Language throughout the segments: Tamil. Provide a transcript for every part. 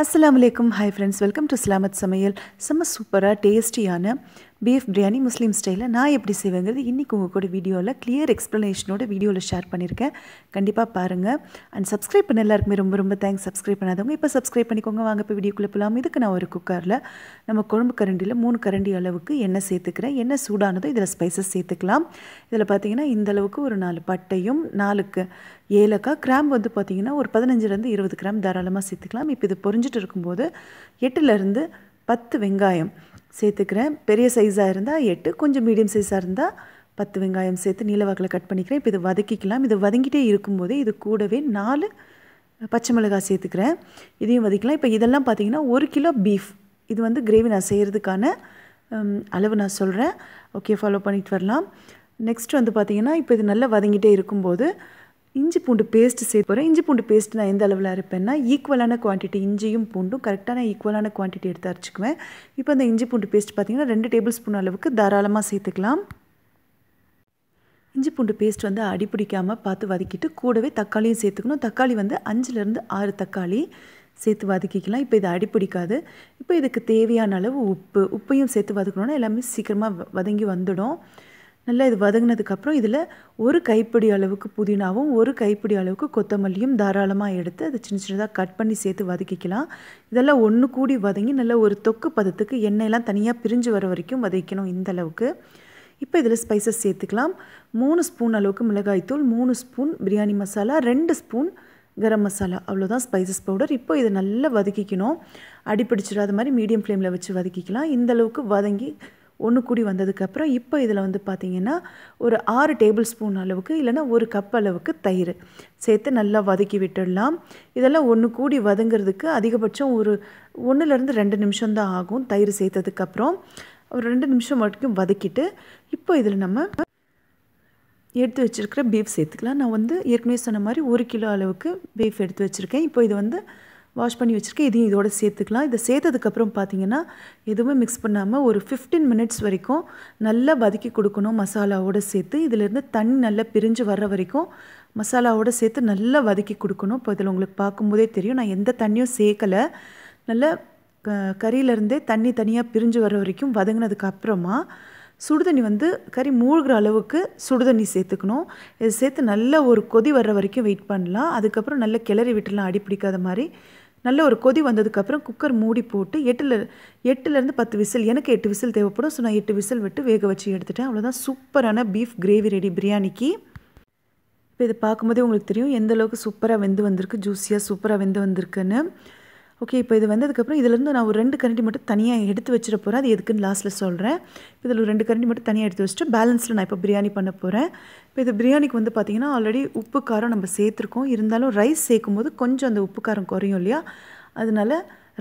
அஸ்லாம் வலைக்கம் hi friends welcome to Salamat சமையல் செம்ம சூப்பராக டேஸ்டியான பீஃப் பிரியாணி முஸ்லீம் ஸ்டைலில் நான் எப்படி செய்வேங்கிறது இன்றைக்கி உங்கள் கூட வீடியோவில் கிளியர் எக்ஸ்ப்ளனேஷனோட வீடியோவில் ஷேர் பண்ணியிருக்கேன் கண்டிப்பாக பாருங்கள் அண்ட் சப்ஸ்கிரைப் பண்ண எல்லாருக்குமே ரொம்ப ரொம்ப தேங்க்ஸ் சப்ஸ்கிரைப் பண்ணாதவங்க இப்போ சப்ஸ்கிரைப் பண்ணிக்கோங்க வாங்க இப்போ வீடியோக்குள்ளே போகலாம் இதுக்கு நான் ஒரு குக்கரில் நம்ம குழம்பு கரண்டியில் மூணு கரண்டி அளவுக்கு எண்ணெய் சேர்த்துக்கிறேன் எண்ணெய் சூடானதோ இதில் ஸ்பைசஸ் சேர்த்துக்கலாம் இதில் பார்த்தீங்கன்னா இந்தளவுக்கு ஒரு நாலு பட்டையும் நாலுக்கு ஏலக்காய் கிராம் வந்து பார்த்திங்கன்னா ஒரு பதினஞ்சுலேருந்து இருபது கிராம் தாராளமாக சேர்த்துக்கலாம் இப்போ இது பொறிஞ்சிட்டு இருக்கும்போது எட்டுலேருந்து பத்து வெங்காயம் சேர்த்துக்கிறேன் பெரிய சைஸாக இருந்தால் எட்டு கொஞ்சம் மீடியம் சைஸாக இருந்தால் பத்து வெங்காயம் சேர்த்து நீலவாக்கில் கட் பண்ணிக்கிறேன் இப்போ இது வதக்கிக்கலாம் இது வதங்கிட்டே இருக்கும்போதே இது கூடவே நாலு பச்சை மிளகாய் சேர்த்துக்கிறேன் இதையும் வதக்கலாம் இப்போ இதெல்லாம் பார்த்திங்கன்னா ஒரு கிலோ பீஃப் இது வந்து கிரேவி நான் செய்கிறதுக்கான அளவு நான் சொல்கிறேன் ஓகே ஃபாலோ பண்ணிட்டு வரலாம் நெக்ஸ்ட் வந்து பார்த்திங்கன்னா இப்போ இது நல்லா வதங்கிட்டே இருக்கும்போது இஞ்சி பூண்டு பேஸ்ட் சேர்த்து போகிறேன் இஞ்சி பூண்டு பேஸ்ட் நான் எந்த அளவில் இருப்பேன்னா ஈக்குவலான குவான்டிட்டி இஞ்சியும் பூண்டும் கரெக்டான ஈக்குவலான குவான்டிட்டி எடுத்து அரைச்சிக்குவேன் இப்போ அந்த இஞ்சி பூண்டு பேஸ்ட் பார்த்திங்கன்னா ரெண்டு டேபிள் ஸ்பூன் அளவுக்கு தாராளமாக சேர்த்துக்கலாம் இஞ்சி பூண்டு பேஸ்ட் வந்து அடிப்பிடிக்காமல் பார்த்து வதக்கிட்டு கூடவே தக்காளியும் சேர்த்துக்கணும் தக்காளி வந்து அஞ்சுலேருந்து ஆறு தக்காளி சேர்த்து வதக்கிக்கலாம் இப்போ இது அடிப்பிடிக்காது இப்போ இதுக்கு தேவையான அளவு உப்பு உப்பையும் சேர்த்து வதக்கணும்னா எல்லாமே சீக்கிரமாக வதங்கி வந்துடும் நல்லா இது வதங்கினதுக்கப்புறம் இதில் ஒரு கைப்பிடி அளவுக்கு புதினாவும் ஒரு கைப்பிடி அளவுக்கு கொத்தமல்லியும் தாராளமாக எடுத்து அதை சின்ன சின்னதாக கட் பண்ணி சேர்த்து வதக்கிக்கலாம் இதெல்லாம் ஒன்று கூடி வதங்கி நல்லா ஒரு தொக்கு பதத்துக்கு எண்ணெயெல்லாம் தனியாக பிரிஞ்சு வர வரைக்கும் வதக்கணும் இந்த அளவுக்கு இப்போ இதில் ஸ்பைசஸ் சேர்த்துக்கலாம் மூணு ஸ்பூன் அளவுக்கு மிளகாய்த்தூள் மூணு ஸ்பூன் பிரியாணி மசாலா ரெண்டு ஸ்பூன் கரம் மசாலா அவ்வளோதான் ஸ்பைசஸ் பவுடர் இப்போ இதை நல்லா வதக்கிக்கணும் அடிப்பிடிச்சிடாத மாதிரி மீடியம் ஃப்ளேமில் வச்சு வதக்கிக்கலாம் இந்தளவுக்கு வதங்கி ஒன்று கூடி வந்ததுக்கப்புறம் இப்போ இதில் வந்து பார்த்திங்கன்னா ஒரு ஆறு டேபிள் ஸ்பூன் அளவுக்கு இல்லைனா ஒரு கப் அளவுக்கு தயிர் சேர்த்து நல்லா வதக்கி விட்டுடலாம் இதெல்லாம் ஒன்று கூடி வதங்கிறதுக்கு அதிகபட்சம் ஒரு ஒன்றுலேருந்து ரெண்டு நிமிஷம் தான் ஆகும் தயிர் சேர்த்ததுக்கப்புறம் ஒரு ரெண்டு நிமிஷம் வரைக்கும் வதக்கிட்டு இப்போ இதில் நம்ம எடுத்து வச்சுருக்கிற பீஃப் சேர்த்துக்கலாம் நான் வந்து ஏற்கனவே சொன்ன மாதிரி ஒரு கிலோ அளவுக்கு பீஃப் எடுத்து வச்சுருக்கேன் இப்போ இது வந்து வாஷ் பண்ணி வச்சுருக்கேன் இதையும் இதோட சேர்த்துக்கலாம் இதை சேர்த்ததுக்கப்புறம் பார்த்திங்கன்னா எதுவுமே மிக்ஸ் பண்ணாமல் ஒரு ஃபிஃப்டீன் மினிட்ஸ் வரைக்கும் நல்லா வதக்கி கொடுக்கணும் மசாலாவோடு சேர்த்து இதிலேருந்து தண்ணி நல்லா பிரிஞ்சு வர்ற வரைக்கும் மசாலாவோடு சேர்த்து நல்லா வதக்கி கொடுக்கணும் இப்போ இதில் உங்களுக்கு பார்க்கும்போதே தெரியும் நான் எந்த தண்ணியும் சேர்க்கலை நல்லா க கறியிலேருந்தே தண்ணி தனியாக பிரிஞ்சு வர வரைக்கும் வதங்கினதுக்கு அப்புறமா சுடுதண்ணி வந்து கறி மூழ்கிற அளவுக்கு சுடுதண்ணி சேர்த்துக்கணும் இது சேர்த்து நல்ல ஒரு கொதி வர்ற வரைக்கும் வெயிட் பண்ணலாம் அதுக்கப்புறம் நல்லா கிளறி விட்டுலாம் அடி பிடிக்காத மாதிரி நல்ல ஒரு கொதி வந்ததுக்கப்புறம் குக்கர் மூடி போட்டு எட்டில் எட்டுலேருந்து பத்து விசில் எனக்கு எட்டு விசில் தேவைப்படும் ஸோ நான் எட்டு விசில் விட்டு வேக வச்சு எடுத்துட்டேன் அவ்வளோதான் சூப்பரான பீஃப் கிரேவி ரெடி பிரியாணிக்கு இப்போ இதை பார்க்கும்போதே உங்களுக்கு தெரியும் எந்த அளவுக்கு சூப்பராக வெந்து வந்திருக்கு ஜூஸியாக சூப்பராக வெந்து வந்திருக்குன்னு ஓகே இப்போ இது வந்ததுக்கப்புறம் இதிலேருந்து நான் ஒரு ரெண்டு கரண்டி மட்டும் தனியாக எடுத்து வச்சிட போகிறேன் அது எதுக்குன்னு லாஸ்ட்டில் சொல்கிறேன் இப்போ இதில் ஒரு ரெண்டு கரண்டி மட்டும் தனியாக எடுத்து வச்சுட்டு பேலன்ஸில் நான் இப்போ பிரியாணி பண்ண போகிறேன் இப்போ இது பிரியாணிக்கு வந்து பார்த்திங்கன்னா ஆல்ரெடி உப்பு காரம் நம்ம சேர்த்துருக்கோம் இருந்தாலும் ரைஸ் சேர்க்கும் போது கொஞ்சம் அந்த உப்பு காரம் குறையும் இல்லையா அதனால்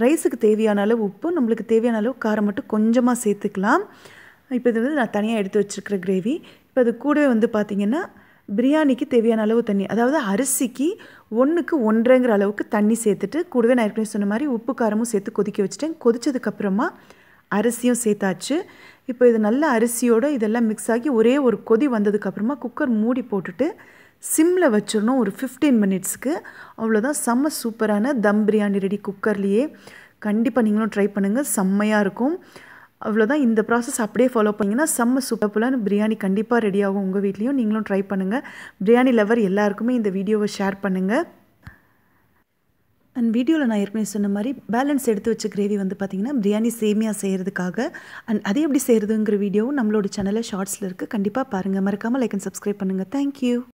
ரைஸுக்கு தேவையான அளவு உப்பு நம்மளுக்கு தேவையான அளவு காரம் மட்டும் கொஞ்சமாக சேர்த்துக்கலாம் இப்போ இது வந்து நான் தனியாக எடுத்து வச்சுருக்கிற கிரேவி இப்போ அது கூடவே வந்து பார்த்திங்கன்னா பிரியாணிக்கு தேவையான அளவு தண்ணி அதாவது அரிசிக்கு ஒன்றுக்கு ஒன்றுங்கிற அளவுக்கு தண்ணி சேர்த்துட்டு கூடவே நான் ஏற்கனவே சொன்ன மாதிரி உப்பு காரமும் சேர்த்து கொதிக்க வச்சுட்டேன் கொதித்ததுக்கப்புறமா அரிசியும் சேர்த்தாச்சு இப்போ இது நல்ல அரிசியோடு இதெல்லாம் மிக்ஸ் ஆகி ஒரே ஒரு கொதி வந்ததுக்கப்புறமா குக்கர் மூடி போட்டுட்டு சிம்மில் வச்சிடணும் ஒரு ஃபிஃப்டீன் மினிட்ஸ்க்கு அவ்வளோதான் செம்ம சூப்பரான தம் பிரியாணி ரெடி குக்கர்லேயே கண்டிப்பாக நீங்களும் ட்ரை பண்ணுங்கள் செம்மையாக இருக்கும் அவ்வளோதான் இந்த ப்ராசஸ் அப்படியே ஃபாலோ பண்ணிங்கன்னா செம்ம சூப்பர்ஃபுல்லான பிரியாணி கண்டிப்பாக ரெடி ஆகும் உங்கள் வீட்லேயும் நீங்களும் ட்ரை பண்ணுங்கள் பிரியாணி லவர் எல்லாருக்குமே இந்த வீடியோவை ஷேர் பண்ணுங்கள் அண்ட் வீடியோவில் நான் ஏற்கனவே சொன்ன மாதிரி பேலன்ஸ் எடுத்து வச்ச கிரேவி வந்து பார்த்திங்கன்னா பிரியாணி சேமியா செய்கிறதுக்காக அண்ட் அதே எப்படி செய்கிறதுங்கிற வீடியோவும் நம்மளோட சேனலில் ஷார்ட்ஸில் இருக்குது கண்டிப்பாக பாருங்கள் மறக்காமல் லைக் அண்ட் சப்ஸ்கிரைப் பண்ணுங்கள் தேங்க்யூ